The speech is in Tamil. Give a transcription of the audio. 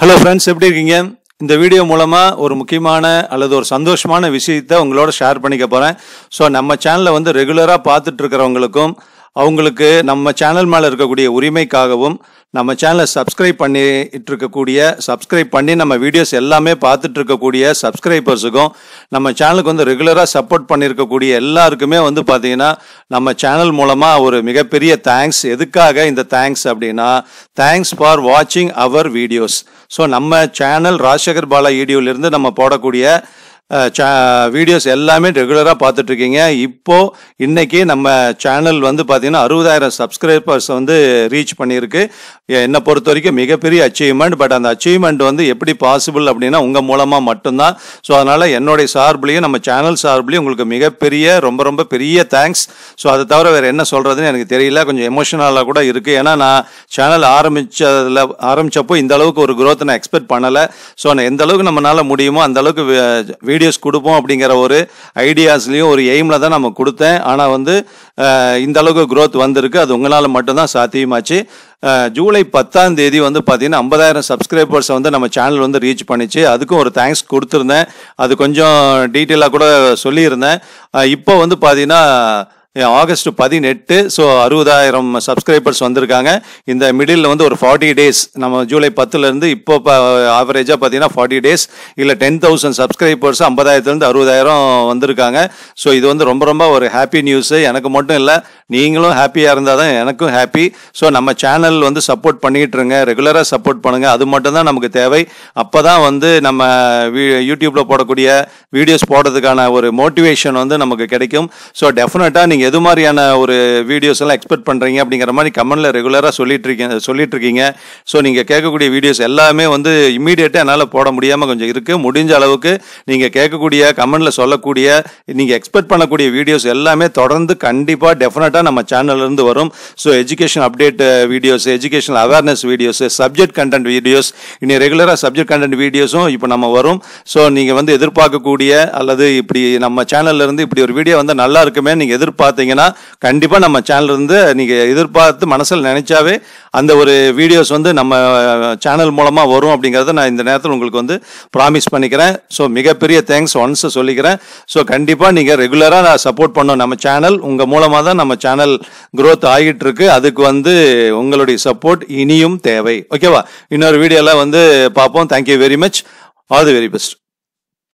ஹலோ ஃப்ரெண்ட்ஸ் எப்படி இருக்கீங்க இந்த வீடியோ மூலமாக ஒரு முக்கியமான அல்லது ஒரு சந்தோஷமான விஷயத்தை உங்களோட ஷேர் பண்ணிக்க போகிறேன் ஸோ நம்ம சேனலை வந்து ரெகுலராக பார்த்துட்டு இருக்கிறவங்களுக்கும் அவங்களுக்கு நம்ம சேனல் மேலே இருக்கக்கூடிய உரிமைக்காகவும் நம்ம சேனலை சப்ஸ்கிரைப் பண்ணிட்டு இருக்கக்கூடிய சப்ஸ்கிரைப் பண்ணி நம்ம வீடியோஸ் எல்லாமே பார்த்துட்டு இருக்கக்கூடிய சப்ஸ்கிரைபர்ஸுக்கும் நம்ம சேனலுக்கு வந்து ரெகுலராக சப்போர்ட் பண்ணியிருக்கக்கூடிய எல்லாருக்குமே வந்து பார்த்தீங்கன்னா நம்ம சேனல் மூலமாக ஒரு மிகப்பெரிய தேங்க்ஸ் எதுக்காக இந்த தேங்க்ஸ் அப்படின்னா தேங்க்ஸ் ஃபார் வாட்சிங் அவர் வீடியோஸ் ஸோ நம்ம சேனல் ராஜசேகர் பாலா வீடியோலேருந்து e நம்ம போடக்கூடிய வீடியோஸ் எல்லாமே ரெகுலராக பார்த்துட்ருக்கீங்க இப்போது இன்றைக்கி நம்ம சேனல் வந்து பார்த்திங்கன்னா அறுபதாயிரம் சப்ஸ்கிரைபர்ஸ் வந்து ரீச் பண்ணியிருக்கு என்னை பொறுத்த வரைக்கும் மிகப்பெரிய அச்சீவ்மெண்ட் பட் அந்த அச்சீவ்மெண்ட் வந்து எப்படி பாசிபிள் அப்படின்னா உங்கள் மூலமாக மட்டும்தான் ஸோ அதனால் என்னுடைய சார்பிலையும் நம்ம சேனல் சார்பிலையும் உங்களுக்கு மிகப்பெரிய ரொம்ப ரொம்ப பெரிய தேங்க்ஸ் ஸோ அதை தவிர வேறு என்ன சொல்கிறதுன்னு எனக்கு தெரியல கொஞ்சம் எமோஷனலாக கூட இருக்குது ஏன்னா நான் சேனல் ஆரம்பித்ததில் ஆரம்பித்தப்போ இந்த அளவுக்கு ஒரு குரோத்தை நான் எக்ஸ்பெக்ட் பண்ணலை ஸோ நான் எந்த அளவுக்கு நம்மளால் முடியுமோ அந்த அளவுக்கு வீடியோஸ் கொடுப்போம் அப்படிங்கிற ஒரு ஐடியாஸ்லேயும் ஒரு எய்மில் தான் நம்ம கொடுத்தேன் ஆனால் வந்து இந்த அளவுக்கு க்ரோத் வந்திருக்கு அது உங்களால் மட்டும்தான் சாத்தியமாச்சு ஜூலை பத்தாம் தேதி வந்து பார்த்தீங்கன்னா ஐம்பதாயிரம் சப்ஸ்கிரைபர்ஸை வந்து நம்ம சேனல் வந்து ரீச் பண்ணிச்சு அதுக்கும் ஒரு தேங்க்ஸ் கொடுத்துருந்தேன் அது கொஞ்சம் டீட்டெயிலாக கூட சொல்லியிருந்தேன் இப்போ வந்து பார்த்தீங்கன்னா ஆகஸ்ட் பதினெட்டு ஸோ அறுபதாயிரம் சப்ஸ்கிரைபர்ஸ் வந்திருக்காங்க இந்த மிடில் வந்து ஒரு ஃபார்ட்டி டேஸ் நம்ம ஜூலை பத்துலேருந்து இப்போ ஆவரேஜாக பார்த்தீங்கன்னா ஃபார்ட்டி டேஸ் இல்லை டென் தௌசண்ட் சப்ஸ்கிரைபர்ஸ் ஐம்பதாயிரத்துலேருந்து அறுபதாயிரம் வந்திருக்காங்க ஸோ இது வந்து ரொம்ப ரொம்ப ஒரு ஹாப்பி நியூஸு எனக்கு மட்டும் இல்லை நீங்களும் ஹாப்பியாக இருந்தால் தான் எனக்கும் ஹாப்பி ஸோ நம்ம சேனல் வந்து சப்போர்ட் பண்ணிகிட்டு இருங்க ரெகுலராக சப்போர்ட் பண்ணுங்கள் அது மட்டும்தான் நமக்கு தேவை அப்போ தான் வந்து நம்ம வீ யூடியூப்பில் போடக்கூடிய வீடியோஸ் போடுறதுக்கான ஒரு மோட்டிவேஷன் வந்து நமக்கு கிடைக்கும் ஸோ டெஃபினட்டாக நீங்கள் எது மாதிரியான ஒரு வீடியோஸ் எல்லாம் எக்ஸ்பெக்ட் பண்ணுறீங்க அப்படிங்கிற மாதிரி கமெண்டில் ரெகுலராக சொல்லிட்டு இருக்கீங்க சொல்லிட்டு இருக்கீங்க ஸோ நீங்கள் கேட்கக்கூடிய வீடியோஸ் எல்லாமே வந்து இம்மீடியட்டாக என்னால் போட முடியாமல் கொஞ்சம் இருக்குது முடிஞ்ச அளவுக்கு நீங்கள் கேட்கக்கூடிய கமெண்டில் சொல்லக்கூடிய நீங்கள் எக்ஸ்பெக்ட் பண்ணக்கூடிய வீடியோஸ் எல்லாமே தொடர்ந்து கண்டிப்பாக டெஃபினட்டாக நம்ம சேனல்லேருந்து வரும் so education update videos educational awareness videos subject content videos இனி ரெகுலராக சப்ஜெக்ட் கண்டென்ட் வீடியோஸும் இப்போ நம்ம வரும் ஸோ நீங்கள் வந்து எதிர்பார்க்கக்கூடிய அல்லது இப்படி நம்ம சேனல்லேருந்து இப்படி ஒரு வீடியோ வந்து நல்லா இருக்குமே நீங்கள் எதிர்பார்க்க பார்த்தீங்கன்னா கண்டிப்பாக நம்ம சேனல் இருந்து நீங்கள் எதிர்பார்த்து மனசில் நினைச்சாவே அந்த ஒரு வீடியோஸ் வந்து நம்ம சேனல் மூலமாக வரும் அப்படிங்கிறத நான் இந்த நேரத்தில் உங்களுக்கு வந்து ப்ராமிஸ் பண்ணிக்கிறேன் ஸோ மிகப்பெரிய தேங்க்ஸ் ஒன்ஸ் சொல்லிக்கிறேன் ஸோ கண்டிப்பாக நீங்கள் ரெகுலராக நான் சப்போர்ட் பண்ணோம் நம்ம சேனல் உங்கள் மூலமாக தான் நம்ம சேனல் க்ரோத் ஆகிட்டு இருக்கு அதுக்கு வந்து உங்களுடைய சப்போர்ட் இனியும் தேவை ஓகேவா இன்னொரு வீடியோவில் வந்து பார்ப்போம் thank you very much all the very best